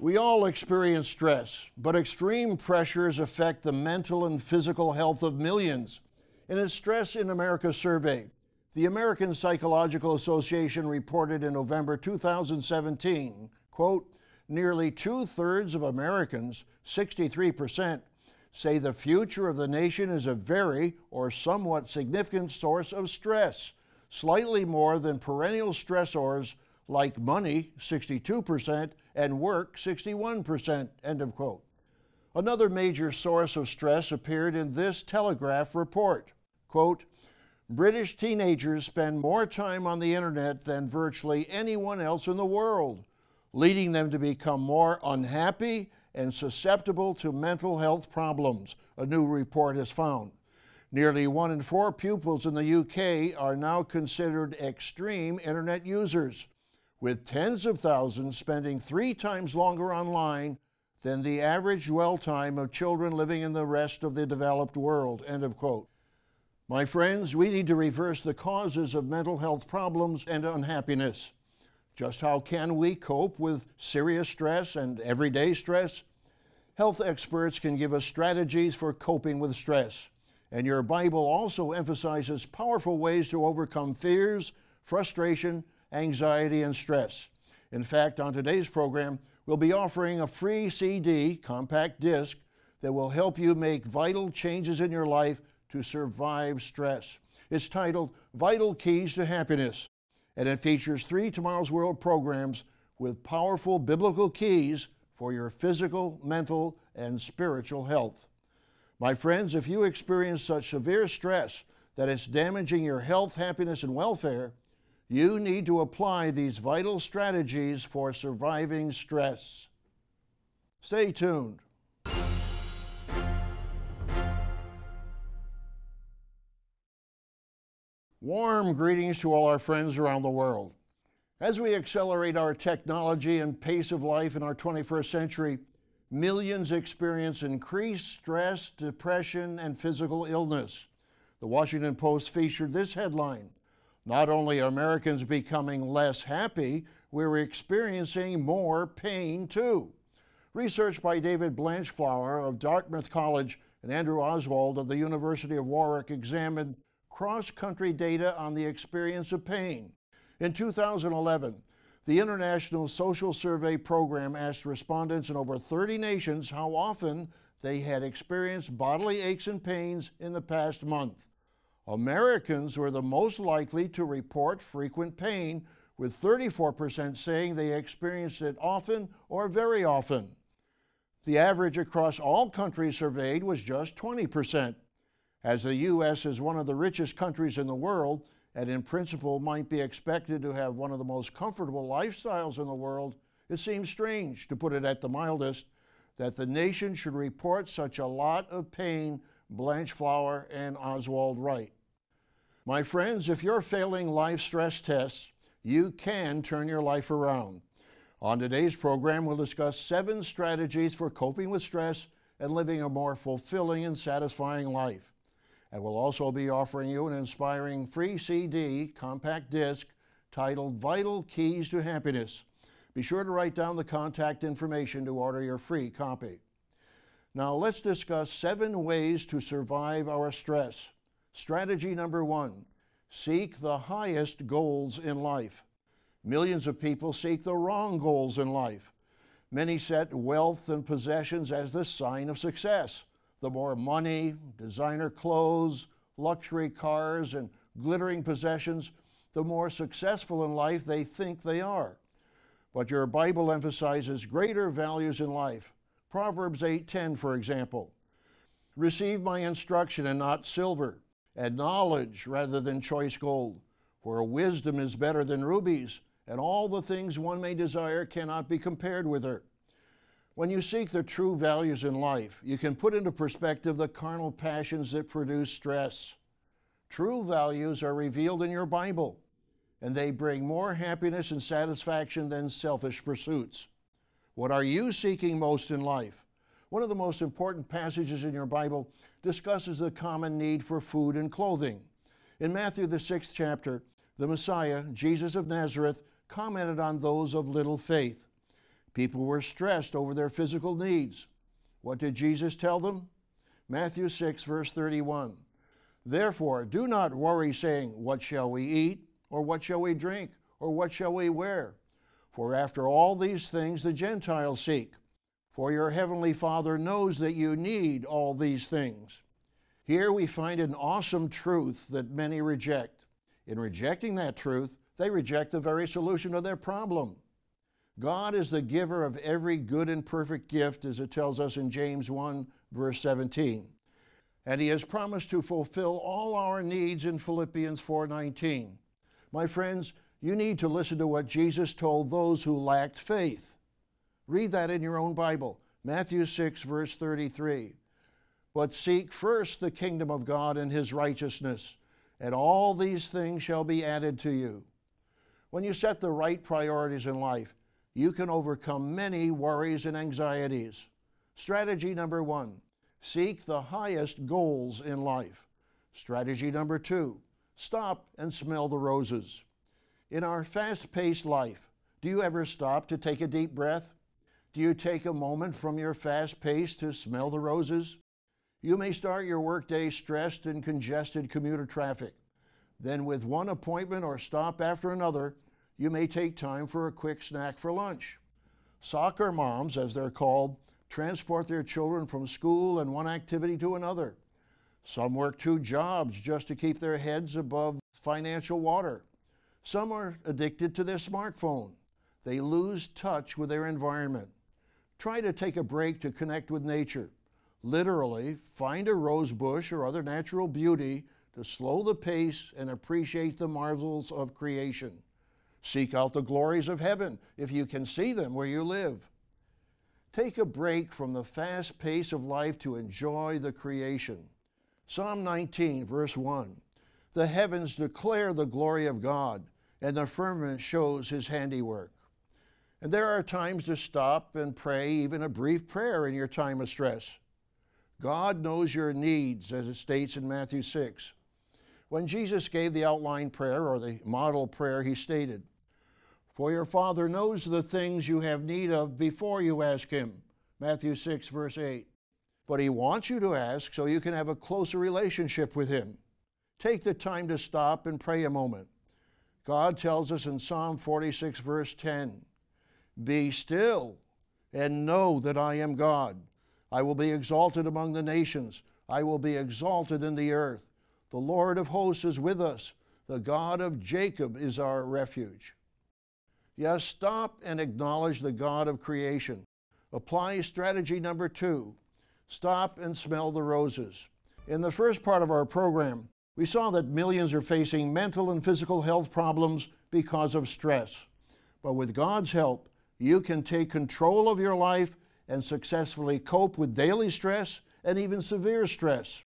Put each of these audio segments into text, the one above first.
We all experience stress, but extreme pressures affect the mental and physical health of millions. In a Stress in America survey, the American Psychological Association reported in November 2017, quote, nearly two-thirds of Americans, 63%, say the future of the nation is a very or somewhat significant source of stress, slightly more than perennial stressors like money, 62%, and work, 61%. End of quote. Another major source of stress appeared in this Telegraph report. Quote, British teenagers spend more time on the internet than virtually anyone else in the world, leading them to become more unhappy and susceptible to mental health problems, a new report has found. Nearly one in four pupils in the UK are now considered extreme internet users with tens of thousands spending three times longer online than the average dwell time of children living in the rest of the developed world. End of quote. My friends, we need to reverse the causes of mental health problems and unhappiness. Just how can we cope with serious stress and everyday stress? Health experts can give us strategies for coping with stress. And your Bible also emphasizes powerful ways to overcome fears, frustration, anxiety, and stress. In fact, on today's program, we'll be offering a free CD, compact disc, that will help you make vital changes in your life to survive stress. It's titled Vital Keys to Happiness, and it features three Tomorrow's World programs with powerful biblical keys for your physical, mental, and spiritual health. My friends, if you experience such severe stress that it's damaging your health, happiness, and welfare, you need to apply these vital strategies for surviving stress. Stay tuned. Warm greetings to all our friends around the world. As we accelerate our technology and pace of life in our 21st century, millions experience increased stress, depression, and physical illness. The Washington Post featured this headline not only are Americans becoming less happy, we're experiencing more pain too. Research by David Blanchflower of Dartmouth College and Andrew Oswald of the University of Warwick examined cross country data on the experience of pain. In 2011, the International Social Survey Program asked respondents in over 30 nations how often they had experienced bodily aches and pains in the past month. Americans were the most likely to report frequent pain, with 34% saying they experienced it often or very often. The average across all countries surveyed was just 20%. As the U.S. is one of the richest countries in the world, and in principle might be expected to have one of the most comfortable lifestyles in the world, it seems strange, to put it at the mildest, that the nation should report such a lot of pain Blanche Flower, and Oswald Wright. My friends, if you're failing life stress tests, you can turn your life around. On today's program, we'll discuss seven strategies for coping with stress and living a more fulfilling and satisfying life. And we'll also be offering you an inspiring free CD compact disc titled Vital Keys to Happiness. Be sure to write down the contact information to order your free copy. Now let's discuss seven ways to survive our stress. Strategy number one seek the highest goals in life. Millions of people seek the wrong goals in life. Many set wealth and possessions as the sign of success. The more money, designer clothes, luxury cars, and glittering possessions, the more successful in life they think they are. But your Bible emphasizes greater values in life Proverbs 8:10 for example. Receive my instruction and not silver, and knowledge rather than choice gold, for wisdom is better than rubies, and all the things one may desire cannot be compared with her. When you seek the true values in life, you can put into perspective the carnal passions that produce stress. True values are revealed in your Bible, and they bring more happiness and satisfaction than selfish pursuits. What are you seeking most in life? One of the most important passages in your Bible discusses the common need for food and clothing. In Matthew, the sixth chapter, the Messiah, Jesus of Nazareth, commented on those of little faith. People were stressed over their physical needs. What did Jesus tell them? Matthew 6, verse 31. Therefore, do not worry, saying, What shall we eat? Or what shall we drink? Or what shall we wear? For after all these things the Gentiles seek. For your heavenly Father knows that you need all these things. Here we find an awesome truth that many reject. In rejecting that truth, they reject the very solution to their problem. God is the giver of every good and perfect gift, as it tells us in James 1, verse 17. And He has promised to fulfill all our needs in Philippians 4:19. My friends, you need to listen to what Jesus told those who lacked faith. Read that in your own Bible, Matthew 6, verse 33. But seek first the kingdom of God and his righteousness, and all these things shall be added to you. When you set the right priorities in life, you can overcome many worries and anxieties. Strategy number one seek the highest goals in life. Strategy number two stop and smell the roses. In our fast paced life, do you ever stop to take a deep breath? Do you take a moment from your fast pace to smell the roses? You may start your workday stressed in congested commuter traffic. Then, with one appointment or stop after another, you may take time for a quick snack for lunch. Soccer moms, as they're called, transport their children from school and one activity to another. Some work two jobs just to keep their heads above financial water. Some are addicted to their smartphone. They lose touch with their environment. Try to take a break to connect with nature. Literally, find a rose bush or other natural beauty to slow the pace and appreciate the marvels of creation. Seek out the glories of heaven if you can see them where you live. Take a break from the fast pace of life to enjoy the creation. Psalm 19, verse 1 The heavens declare the glory of God and the firmament shows his handiwork. And there are times to stop and pray even a brief prayer in your time of stress. God knows your needs, as it states in Matthew 6. When Jesus gave the outline prayer or the model prayer, he stated, For your Father knows the things you have need of before you ask him. Matthew 6, verse 8. But he wants you to ask so you can have a closer relationship with him. Take the time to stop and pray a moment. God tells us in Psalm 46, verse 10 Be still and know that I am God. I will be exalted among the nations, I will be exalted in the earth. The Lord of hosts is with us, the God of Jacob is our refuge. Yes, stop and acknowledge the God of creation. Apply strategy number two stop and smell the roses. In the first part of our program, we saw that millions are facing mental and physical health problems because of stress. But with God's help, you can take control of your life and successfully cope with daily stress and even severe stress.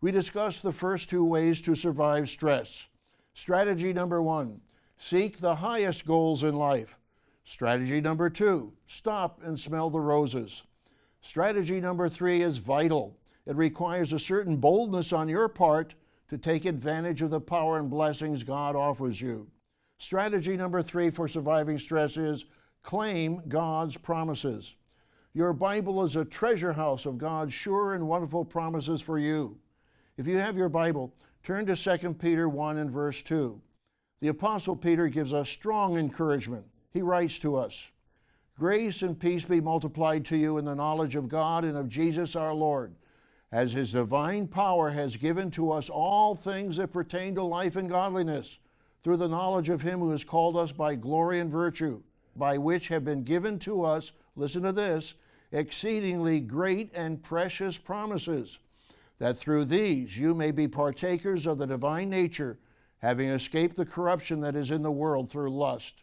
We discussed the first two ways to survive stress. Strategy number one seek the highest goals in life. Strategy number two stop and smell the roses. Strategy number three is vital. It requires a certain boldness on your part to take advantage of the power and blessings God offers you. Strategy number three for surviving stress is claim God's promises. Your Bible is a treasure house of God's sure and wonderful promises for you. If you have your Bible, turn to 2 Peter 1 and verse 2. The Apostle Peter gives us strong encouragement. He writes to us Grace and peace be multiplied to you in the knowledge of God and of Jesus our Lord as his divine power has given to us all things that pertain to life and godliness, through the knowledge of him who has called us by glory and virtue, by which have been given to us, listen to this, exceedingly great and precious promises, that through these you may be partakers of the divine nature, having escaped the corruption that is in the world through lust.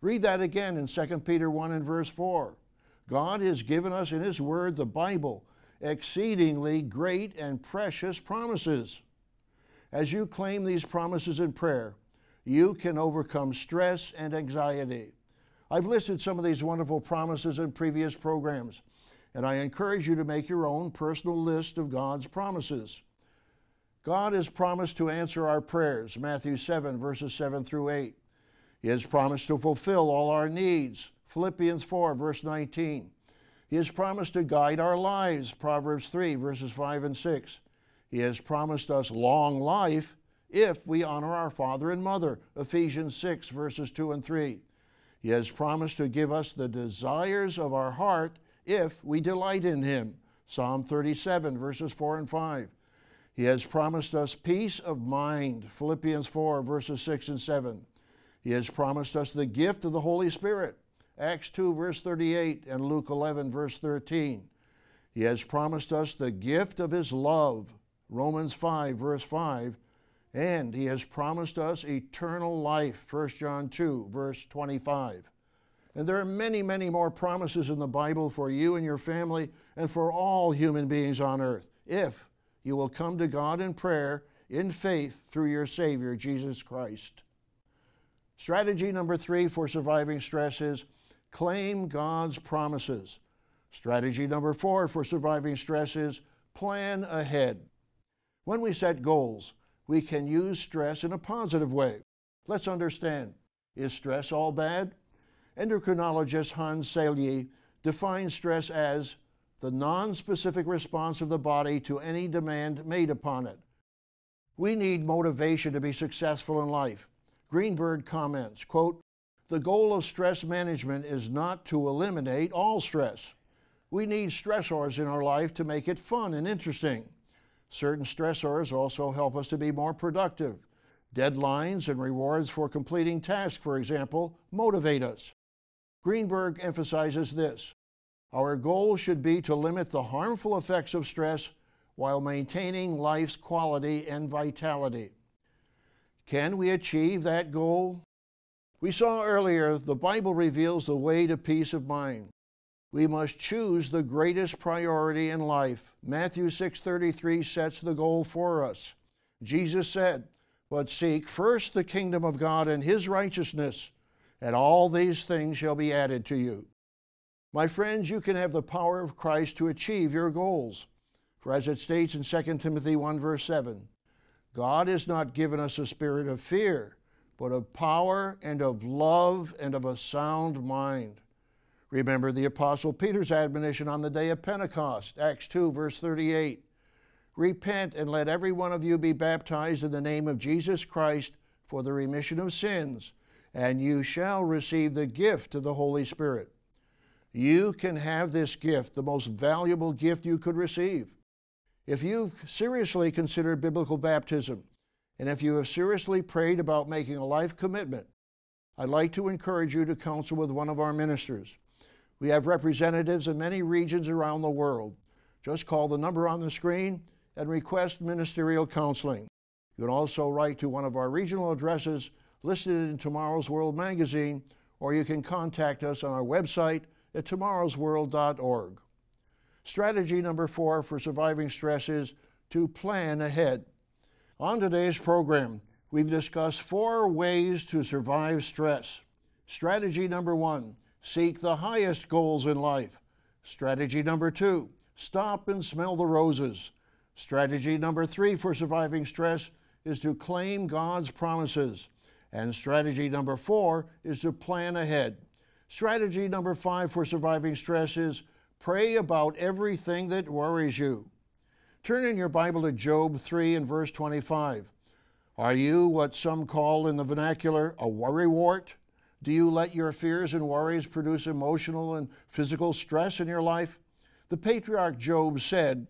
Read that again in 2 Peter 1 and verse 4. God has given us in His Word, the Bible, exceedingly great and precious promises. As you claim these promises in prayer, you can overcome stress and anxiety. I've listed some of these wonderful promises in previous programs, and I encourage you to make your own personal list of God's promises. God has promised to answer our prayers, Matthew 7, verses 7 through 8. He has promised to fulfill all our needs, Philippians 4, verse 19. He has promised to guide our lives, Proverbs 3, verses 5 and 6. He has promised us long life if we honor our father and mother, Ephesians 6, verses 2 and 3. He has promised to give us the desires of our heart if we delight in Him, Psalm 37, verses 4 and 5. He has promised us peace of mind, Philippians 4, verses 6 and 7. He has promised us the gift of the Holy Spirit, Acts 2, verse 38, and Luke 11, verse 13. He has promised us the gift of His love, Romans 5, verse 5, and He has promised us eternal life, 1 John 2, verse 25. And there are many, many more promises in the Bible for you and your family and for all human beings on earth if you will come to God in prayer, in faith, through your Savior, Jesus Christ. Strategy number three for surviving stress is Claim God's promises. Strategy number four for surviving stress is plan ahead. When we set goals, we can use stress in a positive way. Let's understand is stress all bad? Endocrinologist Hans Selye defines stress as the non-specific response of the body to any demand made upon it. We need motivation to be successful in life. Greenberg comments, quote, the goal of stress management is not to eliminate all stress. We need stressors in our life to make it fun and interesting. Certain stressors also help us to be more productive. Deadlines and rewards for completing tasks, for example, motivate us. Greenberg emphasizes this Our goal should be to limit the harmful effects of stress while maintaining life's quality and vitality. Can we achieve that goal? We saw earlier the Bible reveals the way to peace of mind. We must choose the greatest priority in life. Matthew 6:33 sets the goal for us. Jesus said, "But seek first the kingdom of God and his righteousness, and all these things shall be added to you." My friends, you can have the power of Christ to achieve your goals. For as it states in 2 Timothy 1 verse 7, God has not given us a spirit of fear, but of power and of love and of a sound mind. Remember the Apostle Peter's admonition on the day of Pentecost, Acts 2, verse 38. Repent and let every one of you be baptized in the name of Jesus Christ for the remission of sins, and you shall receive the gift of the Holy Spirit. You can have this gift, the most valuable gift you could receive. If you've seriously considered biblical baptism, and if you have seriously prayed about making a life commitment, I'd like to encourage you to counsel with one of our ministers. We have representatives in many regions around the world. Just call the number on the screen and request ministerial counseling. You can also write to one of our regional addresses listed in Tomorrow's World magazine, or you can contact us on our website at tomorrowsworld.org. Strategy number four for surviving stress is to plan ahead. On today's program, we've discussed four ways to survive stress. Strategy number one seek the highest goals in life. Strategy number two stop and smell the roses. Strategy number three for surviving stress is to claim God's promises. And strategy number four is to plan ahead. Strategy number five for surviving stress is pray about everything that worries you. Turn in your Bible to Job 3 and verse 25. Are you what some call in the vernacular a wart? Do you let your fears and worries produce emotional and physical stress in your life? The patriarch Job said,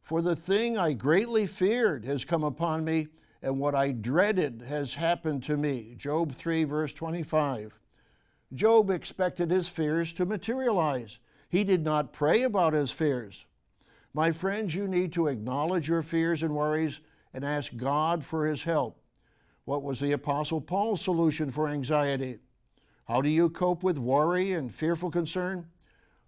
For the thing I greatly feared has come upon me, and what I dreaded has happened to me. Job 3, verse 25. Job expected his fears to materialize. He did not pray about his fears. My friends, you need to acknowledge your fears and worries and ask God for His help. What was the Apostle Paul's solution for anxiety? How do you cope with worry and fearful concern?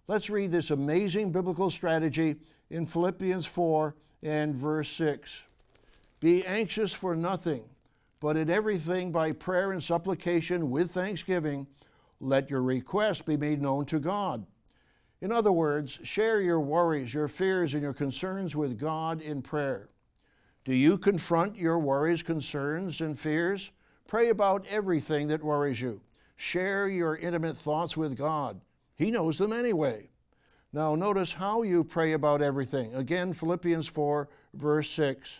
Let's read this amazing biblical strategy in Philippians 4 and verse 6. Be anxious for nothing, but in everything by prayer and supplication with thanksgiving, let your requests be made known to God. In other words, share your worries, your fears, and your concerns with God in prayer. Do you confront your worries, concerns, and fears? Pray about everything that worries you. Share your intimate thoughts with God. He knows them anyway. Now, notice how you pray about everything. Again, Philippians 4, verse 6.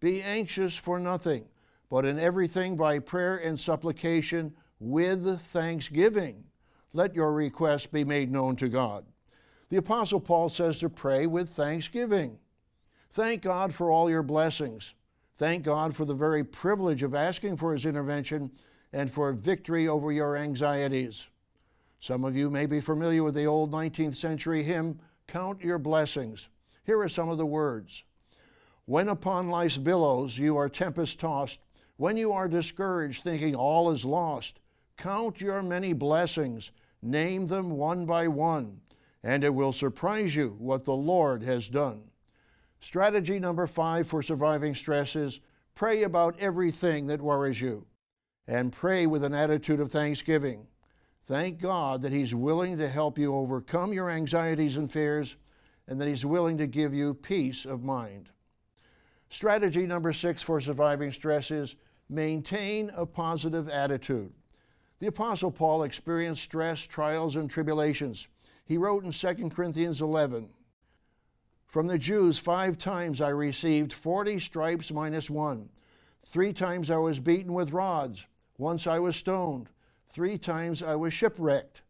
Be anxious for nothing, but in everything by prayer and supplication with thanksgiving. Let your requests be made known to God. The Apostle Paul says to pray with thanksgiving. Thank God for all your blessings. Thank God for the very privilege of asking for His intervention and for victory over your anxieties. Some of you may be familiar with the old 19th century hymn, Count Your Blessings. Here are some of the words When upon life's billows you are tempest tossed, when you are discouraged, thinking all is lost, count your many blessings, Name them one by one, and it will surprise you what the Lord has done. Strategy number five for surviving stress is pray about everything that worries you, and pray with an attitude of thanksgiving. Thank God that He's willing to help you overcome your anxieties and fears, and that He's willing to give you peace of mind. Strategy number six for surviving stress is maintain a positive attitude. The Apostle Paul experienced stress, trials, and tribulations. He wrote in 2 Corinthians 11 From the Jews, five times I received 40 stripes minus one. Three times I was beaten with rods. Once I was stoned. Three times I was shipwrecked.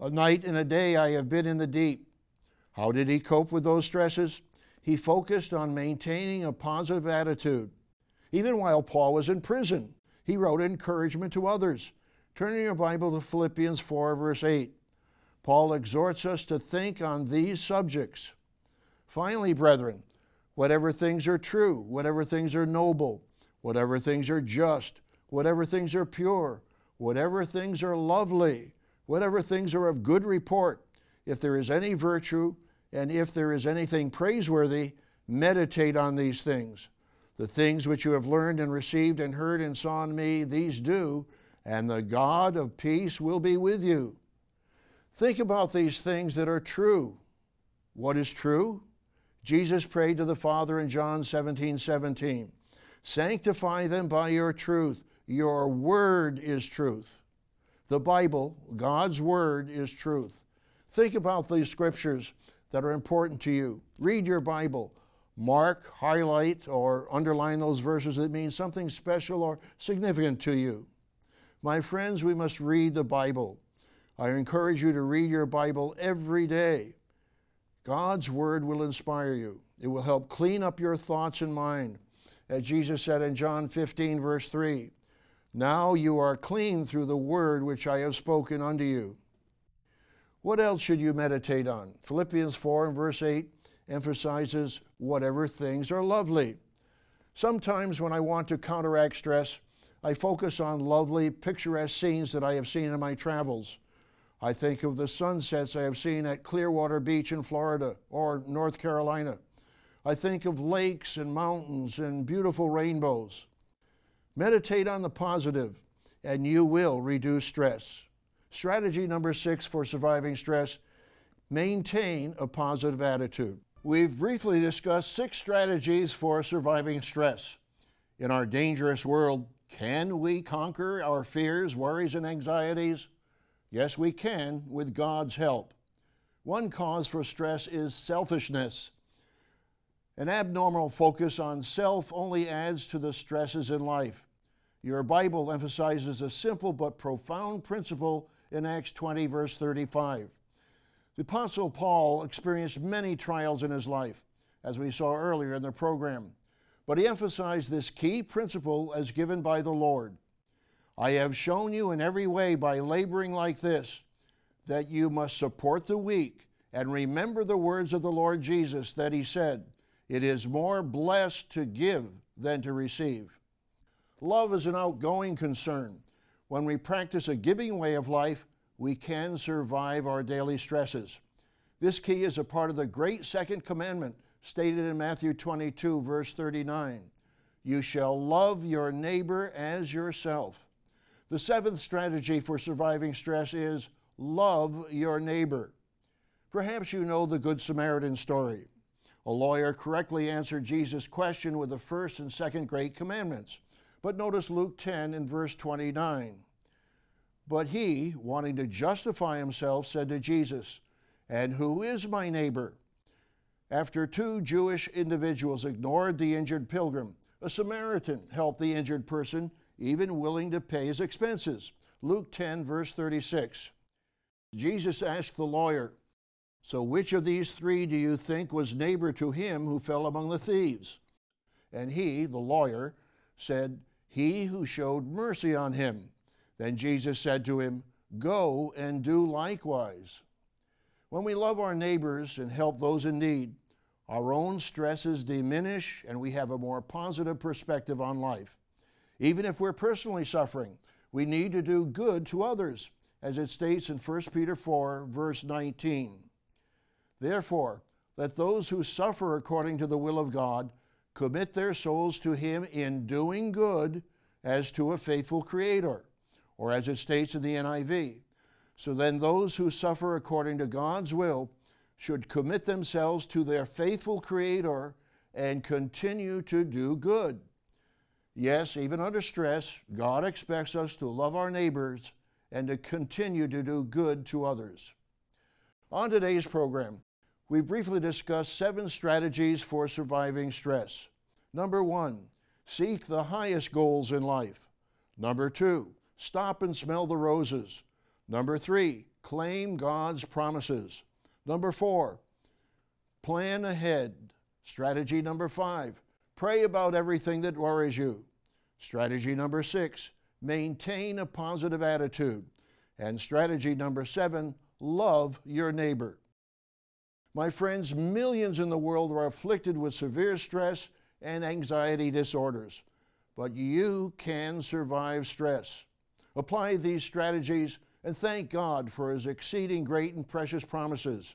A night and a day I have been in the deep. How did he cope with those stresses? He focused on maintaining a positive attitude. Even while Paul was in prison, he wrote encouragement to others. Turn in your Bible to Philippians 4, verse 8. Paul exhorts us to think on these subjects. Finally, brethren, whatever things are true, whatever things are noble, whatever things are just, whatever things are pure, whatever things are lovely, whatever things are of good report, if there is any virtue, and if there is anything praiseworthy, meditate on these things. The things which you have learned and received and heard and saw in me, these do, and the God of peace will be with you. Think about these things that are true. What is true? Jesus prayed to the Father in John 17 17. Sanctify them by your truth. Your word is truth. The Bible, God's word, is truth. Think about these scriptures that are important to you. Read your Bible. Mark, highlight, or underline those verses that mean something special or significant to you. My friends, we must read the Bible. I encourage you to read your Bible every day. God's Word will inspire you, it will help clean up your thoughts and mind. As Jesus said in John 15, verse 3, Now you are clean through the Word which I have spoken unto you. What else should you meditate on? Philippians 4 and verse 8 emphasizes whatever things are lovely. Sometimes when I want to counteract stress, I focus on lovely, picturesque scenes that I have seen in my travels. I think of the sunsets I have seen at Clearwater Beach in Florida or North Carolina. I think of lakes and mountains and beautiful rainbows. Meditate on the positive, and you will reduce stress. Strategy number six for surviving stress maintain a positive attitude. We've briefly discussed six strategies for surviving stress. In our dangerous world, can we conquer our fears, worries, and anxieties? Yes, we can with God's help. One cause for stress is selfishness. An abnormal focus on self only adds to the stresses in life. Your Bible emphasizes a simple but profound principle in Acts 20, verse 35. The Apostle Paul experienced many trials in his life, as we saw earlier in the program but he emphasized this key principle as given by the Lord. I have shown you in every way by laboring like this that you must support the weak and remember the words of the Lord Jesus that he said, It is more blessed to give than to receive. Love is an outgoing concern. When we practice a giving way of life, we can survive our daily stresses. This key is a part of the great second commandment stated in Matthew 22, verse 39 You shall love your neighbor as yourself. The seventh strategy for surviving stress is love your neighbor. Perhaps you know the Good Samaritan story. A lawyer correctly answered Jesus' question with the first and second great commandments. But notice Luke 10 and verse 29. But he, wanting to justify himself, said to Jesus, And who is my neighbor? after two Jewish individuals ignored the injured pilgrim. A Samaritan helped the injured person, even willing to pay his expenses. Luke 10, verse 36. Jesus asked the lawyer, So which of these three do you think was neighbor to him who fell among the thieves? And he, the lawyer, said, He who showed mercy on him. Then Jesus said to him, Go and do likewise. When we love our neighbors and help those in need, our own stresses diminish and we have a more positive perspective on life. Even if we're personally suffering, we need to do good to others, as it states in 1 Peter 4, verse 19. Therefore, let those who suffer according to the will of God commit their souls to Him in doing good as to a faithful Creator, or as it states in the NIV, so then, those who suffer according to God's will should commit themselves to their faithful Creator and continue to do good. Yes, even under stress, God expects us to love our neighbors and to continue to do good to others. On today's program, we briefly discuss seven strategies for surviving stress. Number one, seek the highest goals in life. Number two, stop and smell the roses. Number three, claim God's promises. Number four, plan ahead. Strategy number five, pray about everything that worries you. Strategy number six, maintain a positive attitude. And strategy number seven, love your neighbor. My friends, millions in the world are afflicted with severe stress and anxiety disorders, but you can survive stress. Apply these strategies and thank God for his exceeding great and precious promises.